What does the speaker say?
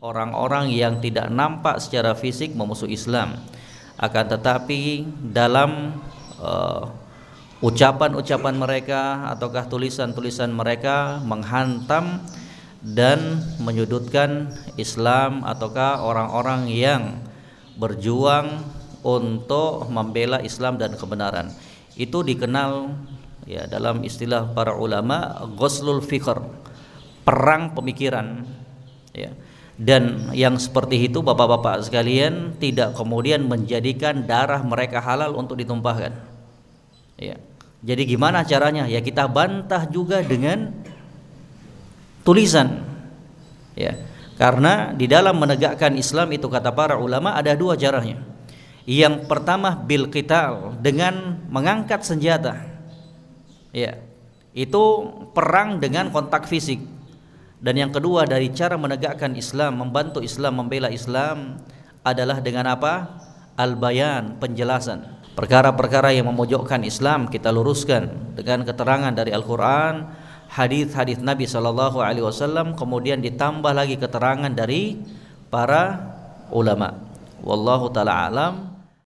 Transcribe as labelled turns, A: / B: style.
A: orang-orang yang tidak nampak secara fisik memusuhi Islam akan tetapi dalam eh, ucapan-ucapan uh, mereka ataukah tulisan-tulisan mereka menghantam dan menyudutkan Islam ataukah orang-orang yang berjuang untuk membela Islam dan kebenaran itu dikenal ya dalam istilah para ulama ghuslul fikr perang pemikiran ya dan yang seperti itu bapak-bapak sekalian tidak kemudian menjadikan darah mereka halal untuk ditumpahkan ya jadi gimana caranya ya kita bantah juga dengan tulisan ya karena di dalam menegakkan Islam itu kata para ulama ada dua caranya yang pertama bil qital dengan mengangkat senjata ya itu perang dengan kontak fisik dan yang kedua dari cara menegakkan Islam, membantu Islam, membela Islam adalah dengan apa? Al-bayan, penjelasan. Perkara-perkara yang memojokkan Islam kita luruskan dengan keterangan dari Al-Qur'an, hadis-hadis Nabi Sallallahu alaihi wasallam kemudian ditambah lagi keterangan dari para ulama. Wallahu taala alam.